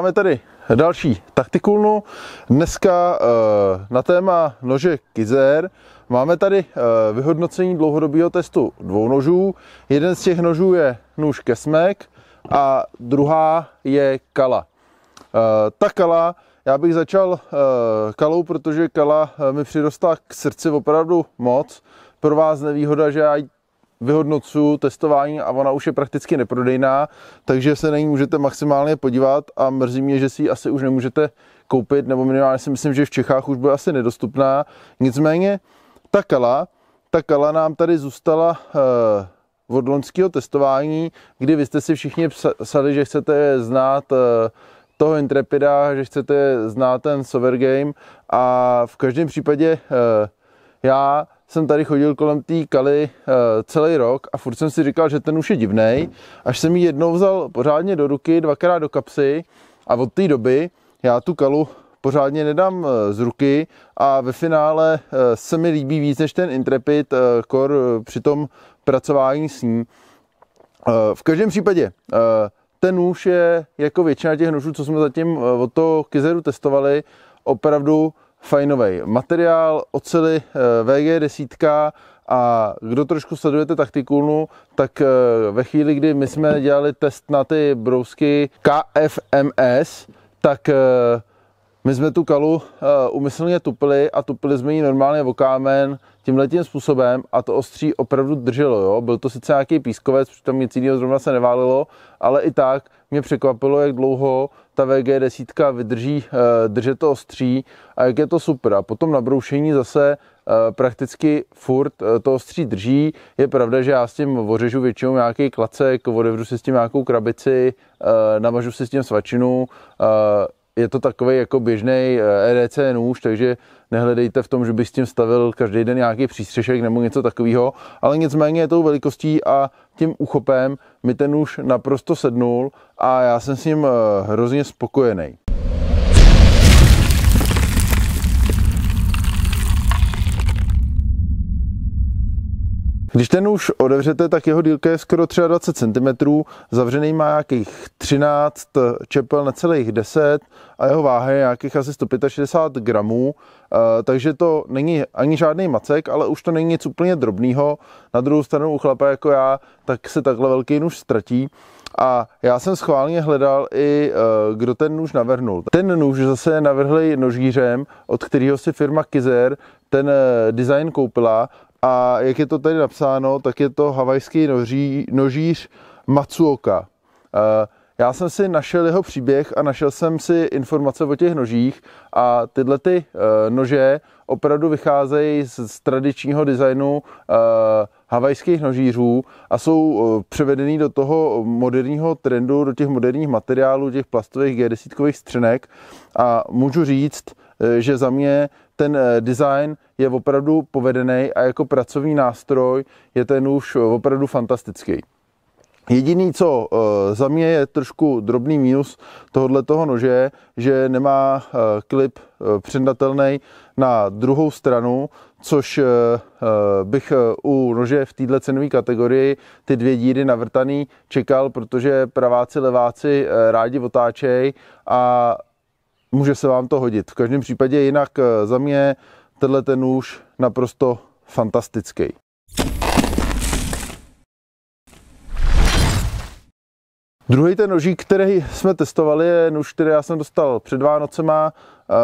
Máme tady další taktikulnu. Dneska eh, na téma nože Kizer. Máme tady eh, vyhodnocení dlouhodobého testu dvou nožů. Jeden z těch nožů je nůž Kesmek a druhá je Kala. Eh, ta Kala, já bych začal Kalou, protože Kala mi přirostla k srdci opravdu moc. Pro vás nevýhoda, že já ji vyhodnocu testování a ona už je prakticky neprodejná, takže se na ní můžete maximálně podívat a mrzí mě, že si ji asi už nemůžete koupit, nebo minimálně si myslím, že v Čechách už bude asi nedostupná. Nicméně ta kala, ta kala nám tady zůstala eh, od loňského testování, kdy vy jste si všichni psali, že chcete znát eh, toho Intrepida, že chcete znát ten Sovergame a v každém případě eh, já jsem tady chodil kolem té kaly eh, celý rok a furt jsem si říkal, že ten už je divný, až jsem ji jednou vzal pořádně do ruky, dvakrát do kapsy a od té doby já tu kalu pořádně nedám eh, z ruky a ve finále eh, se mi líbí víc než ten Intrepid kor při tom pracování s ní. V každém případě ten nůž je jako většina těch nožů, co jsme zatím od toho Kizeru testovali, opravdu fajnový materiál, ocely eh, VG10 a kdo trošku sledujete taktikulnu, tak eh, ve chvíli, kdy my jsme dělali test na ty brousky KFMS, tak eh, my jsme tu kalu eh, umyslně tupili a tupili jsme ji normálně o kámen tímhletím způsobem a to ostří opravdu drželo. Jo? Byl to sice nějaký pískovec, protože tam nic jiného zrovna se neválilo, ale i tak mě překvapilo, jak dlouho ta VG10 vydrží eh, držet to ostří a jak je to super. A potom na broušení zase eh, prakticky furt to ostří drží. Je pravda, že já s tím ořežu většinou nějaký klacek, odevřu si s tím nějakou krabici, namažu si s tím svačinu, je to takový jako běžný EDC eh, e nůž, takže nehledejte v tom, že bych s tím stavil každý den nějaký přístřešek nebo něco takového, ale nicméně tou velikostí a tím uchopem mi ten nůž naprosto sednul a já jsem s ním eh, hrozně spokojený. Když ten už odevřete, tak jeho dílka je skoro 23 cm, zavřený má nějakých 13, čepel necelých 10 a jeho váha je nějakých asi 165 gramů, eh, takže to není ani žádný macek, ale už to není nic úplně drobného. Na druhou stranu u chlapa jako já, tak se takhle velký nůž ztratí. A já jsem schválně hledal i, eh, kdo ten nůž navrhnul. Ten nůž zase navrhli nožířem, od kterého si firma Kizer ten eh, design koupila a jak je to tady napsáno, tak je to havajský noží, nožíř Matsuoka. Eh, já jsem si našel jeho příběh a našel jsem si informace o těch nožích a tyhle ty eh, nože opravdu vycházejí z, z tradičního designu eh, havajských nožířů a jsou převedený do toho moderního trendu, do těch moderních materiálů, těch plastových G10 střenek a můžu říct, že za mě ten eh, design je opravdu povedený a jako pracovní nástroj je ten už opravdu fantastický. Jediný, co eh, za mě je trošku drobný mínus tohohle toho nože, že nemá eh, klip přendatelný na druhou stranu, což bych u nože v této cenové kategorii ty dvě díry navrtaný čekal, protože praváci, leváci rádi otáčejí a může se vám to hodit. V každém případě jinak eh, za mě tenhle ten nůž naprosto fantastický. Druhý ten nožík, který jsme testovali, je nůž, který já jsem dostal před Vánocema eh,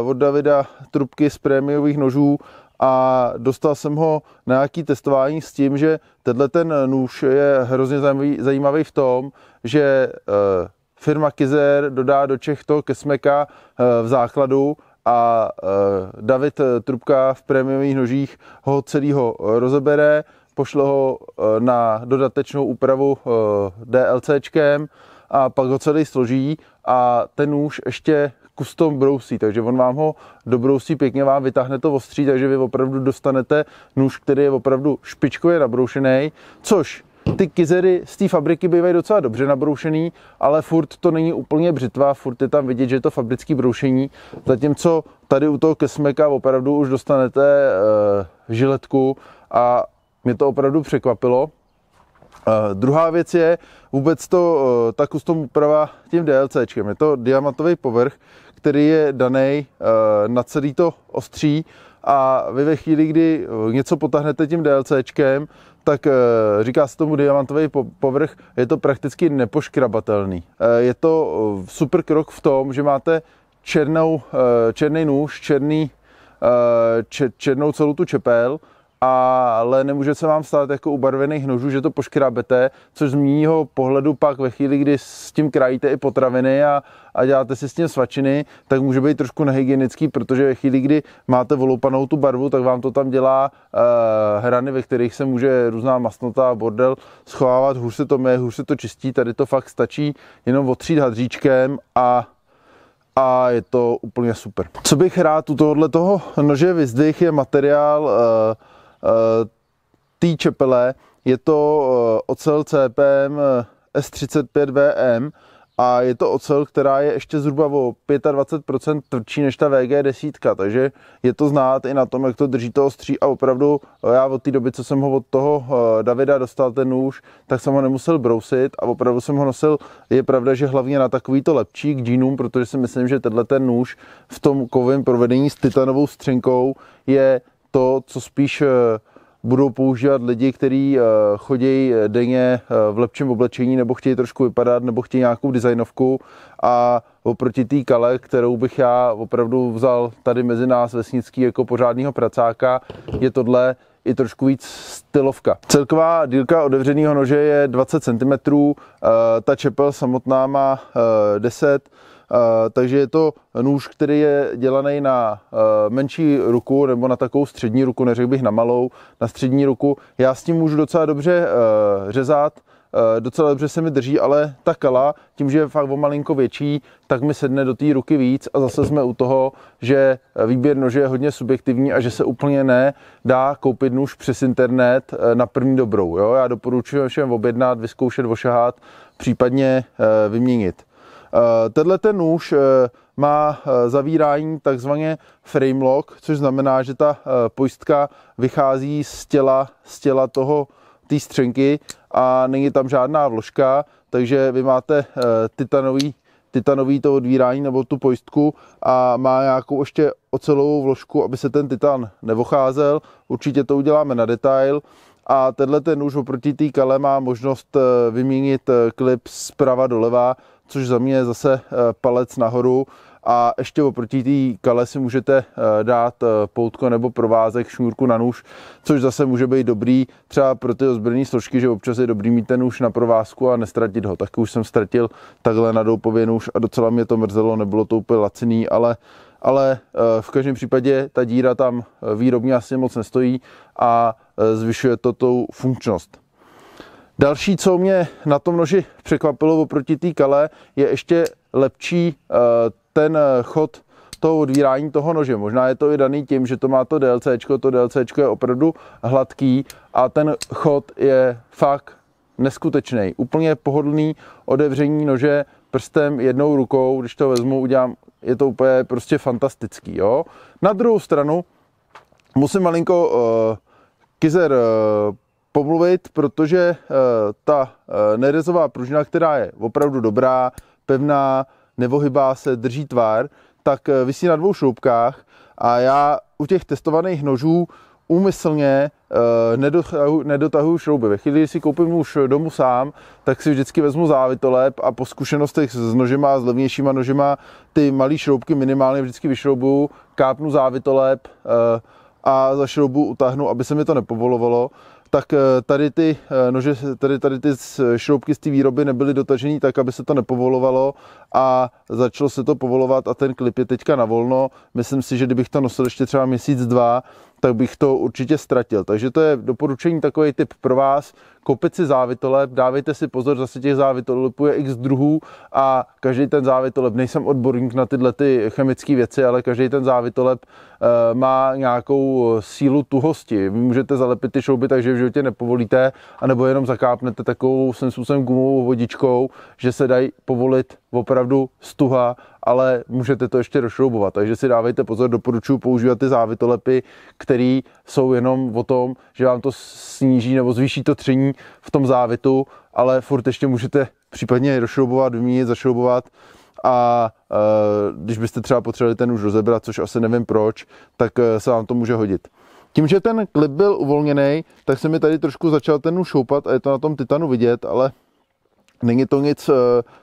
od Davida trubky z prémiových nožů a dostal jsem ho na nějaké testování s tím, že tenhle ten nůž je hrozně zajímavý v tom, že eh, firma Kizer dodá do Čech to Kesmeka eh, v základu a eh, David eh, Trubka v prémiových nožích ho celýho rozebere, pošle ho na dodatečnou úpravu DLCčkem a pak ho celý složí a ten nůž ještě custom brousí, takže on vám ho dobrousí, pěkně vám vytáhne to ostří, takže vy opravdu dostanete nůž, který je opravdu špičkově nabroušený, což ty kizery z té fabriky bývají docela dobře nabroušený, ale furt to není úplně břitva, furt je tam vidět, že je to fabrický broušení, zatímco tady u toho kesmeka opravdu už dostanete e, žiletku a mě to opravdu překvapilo. Uh, druhá věc je vůbec to, uh, ta custom úprava tím DLCčkem. Je to diamantový povrch, který je daný uh, na celý to ostří a vy ve chvíli, kdy eh, něco potáhnete tím DLCčkem, tak eh, říká se tomu diamantový povrch, je to prakticky nepoškrabatelný. Eh, je to super krok v tom, že máte černou, černý nůž, černý, černou celou tu čepel, ale nemůže se vám stát jako u barvených nožů, že to poškrábete, což z mýho pohledu pak ve chvíli, kdy s tím krájíte i potraviny a, a děláte si s tím svačiny, tak může být trošku nehygienický, protože ve chvíli, kdy máte voloupanou tu barvu, tak vám to tam dělá uh, hrany, ve kterých se může různá masnota a bordel schovávat, hůř se to mě, hůř se to čistí, tady to fakt stačí jenom otřít hadříčkem a a je to úplně super. Co bych rád u tohohle toho nože vyzdvihl je materiál uh, Eh, té čepele. Je to eh, ocel CPM eh, S35VM a je to ocel, která je ještě zhruba o 25% tvrdší než ta VG10, takže je to znát i na tom, jak to drží to ostří a opravdu já od té doby, co jsem ho od toho Davida dostal ten nůž, tak jsem ho nemusel brousit a opravdu jsem ho nosil, je pravda, že hlavně na takovýto k džínům, protože si myslím, že tenhle ten nůž v tom kovém provedení s titanovou střenkou je to, co spíš eh, budou používat lidi, kteří eh, chodí eh, denně v lepším oblečení nebo chtějí trošku vypadat nebo chtějí nějakou designovku a oproti té kale, kterou bych já opravdu vzal tady mezi nás vesnický jako pořádného pracáka, je tohle i trošku víc stylovka. Celková dílka otevřeného nože je 20 cm, ta čepel samotná má 10 cm Eh, takže je to nůž, který je dělaný na eh, menší ruku nebo na takovou střední ruku, neřekl bych na malou, na střední ruku. Já s tím můžu docela dobře eh, řezat, docela dobře se mi drží, ale ta kala, tím, že je fakt o malinko větší, tak mi sedne do té ruky víc a zase jsme u toho, že výběr nože je hodně subjektivní a že se úplně ne dá koupit nůž přes internet na první dobrou. Jo? Já doporučuji všem objednat, vyzkoušet, ošahat, případně vyměnit. Eh, tenhle ten nůž eh, má eh, zavírání takzvaně frame lock, což znamená, že ta pojistka vychází z těla, z těla toho té střenky a není tam žádná vložka, takže vy máte titanový, titanový to odvírání nebo tu pojistku a má nějakou ještě ocelovou vložku, aby se ten titan nevocházel. Určitě to uděláme na detail a tenhle ten nůž oproti té kale má možnost vyměnit klip zprava doleva, což za mě je zase eh, palec nahoru a ještě oproti té kale si můžete eh, dát eh, poutko nebo provázek, šňůrku na nůž, což zase může být dobrý třeba pro ty ozbrojené složky, že občas je dobrý mít ten nůž na provázku a nestratit ho. Tak už jsem ztratil takhle na doupově nůž a docela mě to mrzelo, nebylo to úplně laciný, ale ale v každém případě ta díra tam výrobně asi moc nestojí a zvyšuje to tou funkčnost. Další, co mě na tom noži překvapilo oproti té kale, je ještě lepší eh, ten chod toho odvírání toho nože. Možná je to i daný tím, že to má to DLC, to DLC je opravdu hladký a ten chod je fakt neskutečný. Úplně pohodlný odevření nože prstem jednou rukou, když to vezmu, udělám, je to úplně prostě fantastický. Jo? Na druhou stranu musím malinko uh, eh, Kizer uh, eh, pomluvit, protože eh, ta eh, nerezová pružina, která je opravdu dobrá, pevná, nevohybá se, drží tvár, tak eh, vysí na dvou šroubkách a já u těch testovaných nožů úmyslně nedotahu, nedotahuju šrouby. Ve chvíli, kdy si koupím už domů sám, tak si vždycky vezmu závitolep a po zkušenostech s nožima, s levnějšíma nožima, ty malé šroubky minimálně vždycky vyšroubuju, kápnu závitolep a za šroubu utahnu, aby se mi to nepovolovalo tak eh, tady ty eh, nože, tady, tady ty šroubky z té výroby nebyly dotažený tak, aby se to nepovolovalo a začalo se to povolovat a ten klip je teďka na volno. Myslím si, že kdybych to nosil ještě třeba měsíc, dva, tak bych to určitě ztratil. Takže to je doporučení takový typ pro vás. Koupit si závitolep, dávejte si pozor, zase těch závitolepů je x druhů a každý ten závitolep, nejsem odborník na tyhle ty chemické věci, ale každý ten závitolep eh, má nějakou sílu tuhosti. Vy můžete zalepit ty šrouby, takže v životě nepovolíte, anebo jenom zakápnete takovou svým gumovou vodičkou, že se dají povolit opravdu stuha, ale můžete to ještě rozšroubovat. Takže si dávejte pozor, doporučuji používat ty závitolepy, které jsou jenom o tom, že vám to sníží nebo zvýší to tření v tom závitu, ale furt ještě můžete případně rozšroubovat, vyměnit, zašroubovat a e, když byste třeba potřebovali ten už rozebrat, což asi nevím proč, tak e, se vám to může hodit. Tím, že ten klip byl uvolněný, tak se mi tady trošku začal ten už šoupat a je to na tom Titanu vidět, ale Není to nic eh,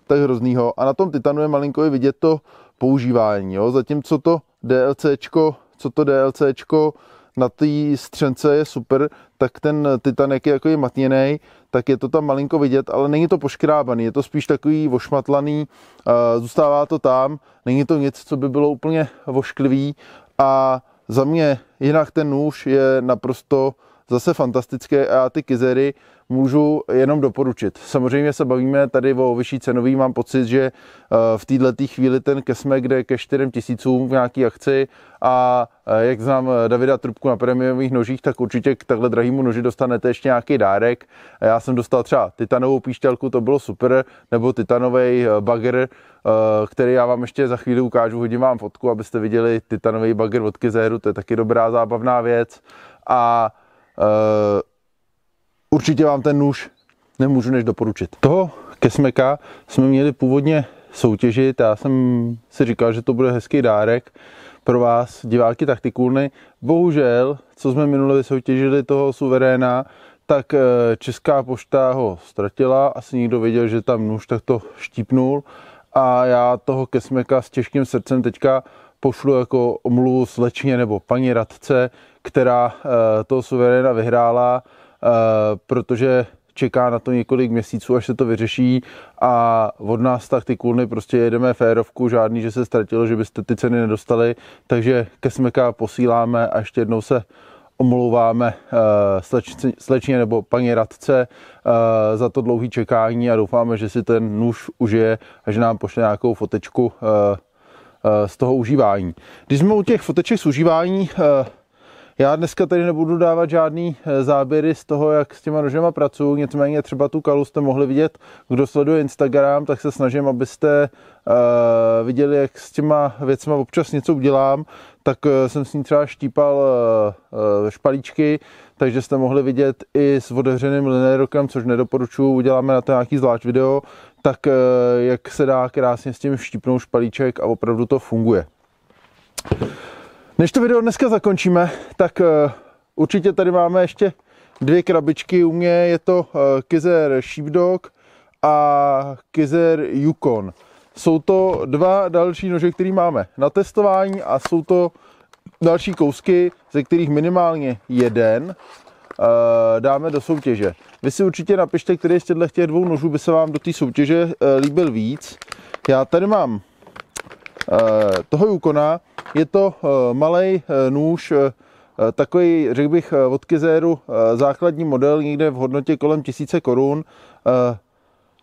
tak hroznýho a na tom Titanu je malinko i vidět to používání, jo? zatímco to DLCčko, co to DLCčko na té střence je super, tak ten Titan, jak je jako je matněný, tak je to tam malinko vidět, ale není to poškrábaný, je to spíš takový ošmatlaný, eh, zůstává to tam, není to nic, co by bylo úplně vošklivý a za mě jinak ten nůž je naprosto zase fantastické a já ty kizery můžu jenom doporučit. Samozřejmě se bavíme tady o vyšší cenový, mám pocit, že eh, v této chvíli ten kesme, kde ke 4 tisícům v nějaký akci a eh, jak znám eh, Davida Trubku na premiových nožích, tak určitě k takhle drahému noži dostanete ještě nějaký dárek. Já jsem dostal třeba titanovou píšťalku, to bylo super, nebo titanový bagger, který já vám ještě za chvíli ukážu, hodím vám fotku, abyste viděli titanový bagger od Kizeru, to je taky dobrá zábavná věc. A Eh, určitě vám ten nůž nemůžu než doporučit. Toho kesmeka jsme měli původně soutěžit, já jsem si říkal, že to bude hezký dárek pro vás, diváky Taktikulny. Bohužel, co jsme minule vysoutěžili toho suveréna, tak eh, Česká pošta ho ztratila, asi nikdo věděl, že tam nůž, takto štípnul a já toho kesmeka s těžkým srdcem teďka pošlu jako omluvu slečně nebo paní radce, která eh, toho suveréna vyhrála, eh, protože čeká na to několik měsíců, až se to vyřeší a od nás tak ty kulny prostě jedeme férovku, žádný, že se ztratilo, že byste ty ceny nedostali, takže ke smeka posíláme a ještě jednou se omlouváme eh, slečně nebo paní radce za to dlouhé čekání a doufáme, že si ten nůž užije a že nám pošle nějakou fotečku z toho užívání. Když jsme u těch foteček z užívání, já dneska tady nebudu dávat žádný eh, záběry z toho, jak s těma nožema pracuju, nicméně třeba tu kalu jste mohli vidět, kdo sleduje Instagram, tak se snažím, abyste eh, viděli, jak s těma věcma občas něco udělám, tak eh, jsem s ní třeba štípal špalíčky, takže jste mohli vidět i s otevřeným linérokem, což nedoporučuji, uděláme na to nějaký zvlášť video, tak jak se dá krásně s tím štípnout špalíček a opravdu to funguje. Než to video dneska zakončíme, tak eh, určitě tady máme ještě dvě krabičky. U mě je to eh, Kizer Sheepdog a Kizer Yukon. Jsou to dva další nože, které máme na testování a jsou to další kousky, ze kterých minimálně jeden eh, dáme do soutěže. Vy si určitě napište, který z těchto dvou nožů by se vám do té soutěže líbil víc. Já tady mám toho Yukona, je to eh, malý eh, nůž, eh, takový, řekl bych, od Kizeru, základní model někde v hodnotě kolem tisíce korun.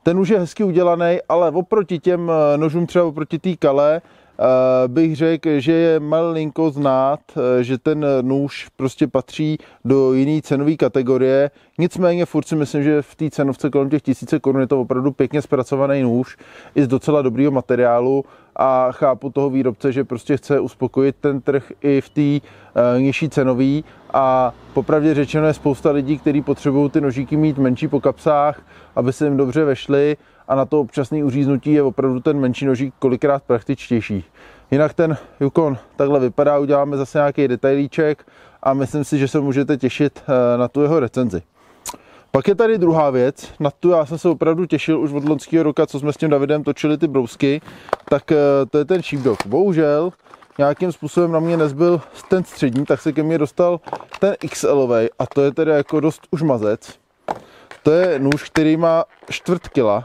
Ten už je hezky udělaný, ale oproti těm nožům, třeba oproti té kale, Eh, bych řekl, že je malinko znát, eh, že ten nůž prostě patří do jiné cenové kategorie. Nicméně furt si myslím, že v té cenovce kolem těch tisíce korun je to opravdu pěkně zpracovaný nůž i z docela dobrého materiálu a chápu toho výrobce, že prostě chce uspokojit ten trh i v té uh, nižší cenové a popravdě řečeno je spousta lidí, kteří potřebují ty nožíky mít menší po kapsách, aby se jim dobře vešly a na to občasné uříznutí je opravdu ten menší nožík kolikrát praktičtější. Jinak ten Yukon takhle vypadá, uděláme zase nějaký detailíček a myslím si, že se můžete těšit eh, na tu jeho recenzi. Pak je tady druhá věc, na tu já jsem se opravdu těšil už od loňského roka, co jsme s tím Davidem točili ty brousky, tak eh, to je ten sheepdog. Bohužel nějakým způsobem na mě nezbyl ten střední, tak se ke mně dostal ten XL a to je tedy jako dost už mazec. To je nůž, který má čtvrt kila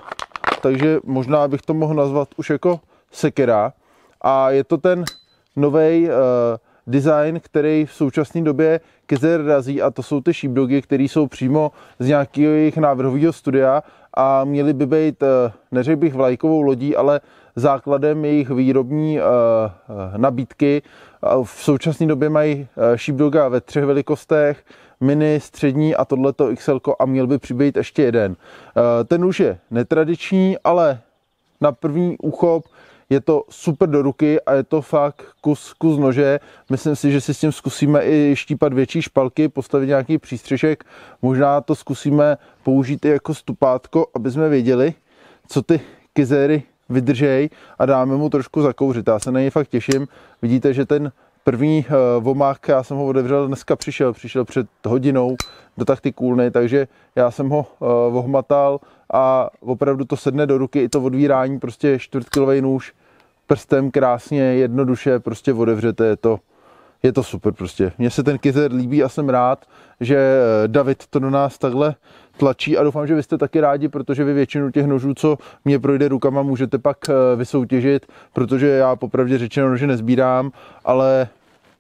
takže možná bych to mohl nazvat už jako sekera. A je to ten nový uh, eh, design, který v současné době Kezer razí a to jsou ty sheepdogy, které jsou přímo z nějakého jejich návrhového studia a měly by být, eh, neřekl bych vlajkovou lodí, ale základem jejich výrobní eh, nabídky. V současné době mají sheepdoga ve třech velikostech, mini, střední a tohleto XL a měl by přibýt ještě jeden. Eh, ten už je netradiční, ale na první uchop je to super do ruky a je to fakt kus, kus nože. Myslím si, že si s tím zkusíme i štípat větší špalky, postavit nějaký přístřešek. Možná to zkusíme použít i jako stupátko, aby jsme věděli, co ty kizéry vydržej a dáme mu trošku zakouřit. Já se na něj fakt těším. Vidíte, že ten První eh, vomák, já jsem ho odevřel, dneska přišel, přišel před hodinou do takty kůlny, takže já jsem ho eh, vohmatal a opravdu to sedne do ruky, i to odvírání, prostě čtvrtkilový nůž, prstem krásně, jednoduše, prostě odevřete je to je to super prostě. Mně se ten kizer líbí a jsem rád, že eh, David to do nás takhle tlačí a doufám, že vy jste taky rádi, protože vy většinu těch nožů, co mě projde rukama, můžete pak eh, vysoutěžit, protože já popravdě řečeno nože nezbírám, ale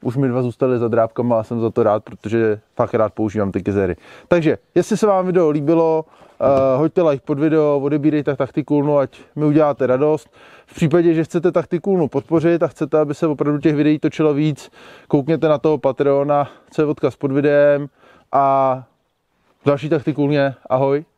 už mi dva zůstaly za drábkama a jsem za to rád, protože fakt rád používám ty kizery. Takže, jestli se vám video líbilo, Uh, hoďte like pod video, odebírejte taktikulnu, ať mi uděláte radost. V případě, že chcete taktikulnu podpořit a chcete, aby se opravdu těch videí točilo víc, koukněte na toho Patreona, co je odkaz pod videem a další taktikulně, ahoj.